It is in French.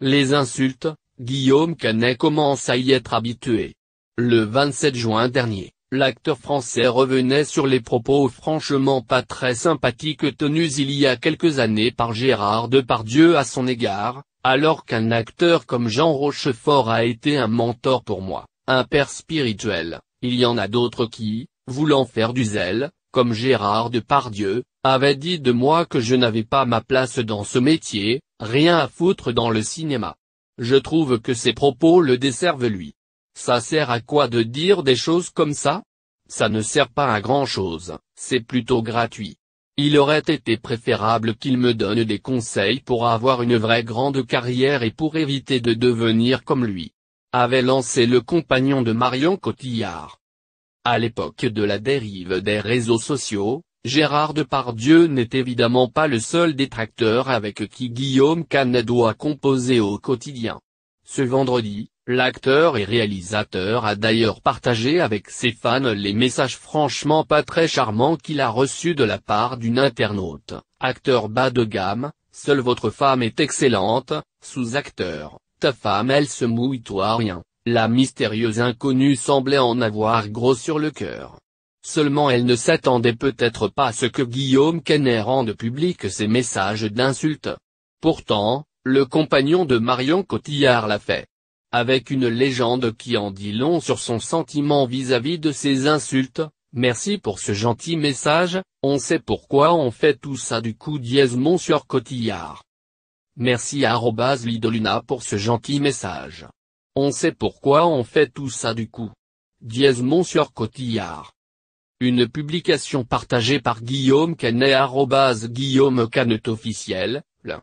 Les insultes, Guillaume Canet commence à y être habitué. Le 27 juin dernier, l'acteur français revenait sur les propos franchement pas très sympathiques tenus il y a quelques années par Gérard Depardieu à son égard, alors qu'un acteur comme Jean Rochefort a été un mentor pour moi, un père spirituel, il y en a d'autres qui, voulant faire du zèle, comme Gérard Depardieu, avait dit de moi que je n'avais pas ma place dans ce métier, Rien à foutre dans le cinéma. Je trouve que ses propos le desservent lui. Ça sert à quoi de dire des choses comme ça Ça ne sert pas à grand chose, c'est plutôt gratuit. Il aurait été préférable qu'il me donne des conseils pour avoir une vraie grande carrière et pour éviter de devenir comme lui. Avait lancé le compagnon de Marion Cotillard. À l'époque de la dérive des réseaux sociaux, Gérard Depardieu n'est évidemment pas le seul détracteur avec qui Guillaume Canet doit composer au quotidien. Ce vendredi, l'acteur et réalisateur a d'ailleurs partagé avec ses fans les messages franchement pas très charmants qu'il a reçus de la part d'une internaute, acteur bas de gamme, seule votre femme est excellente, sous-acteur, ta femme elle se mouille toi rien, la mystérieuse inconnue semblait en avoir gros sur le cœur. Seulement elle ne s'attendait peut-être pas à ce que Guillaume Kenner rende public ses messages d'insultes. Pourtant, le compagnon de Marion Cotillard l'a fait. Avec une légende qui en dit long sur son sentiment vis-à-vis de ses insultes, merci pour ce gentil message, on sait pourquoi on fait tout ça du coup dièse Cotillard. Merci Robaz Lidoluna pour ce gentil message. On sait pourquoi on fait tout ça du coup. dièse Monsieur Cotillard. Une publication partagée par Guillaume Canet Guillaume Canet officiel, l'un.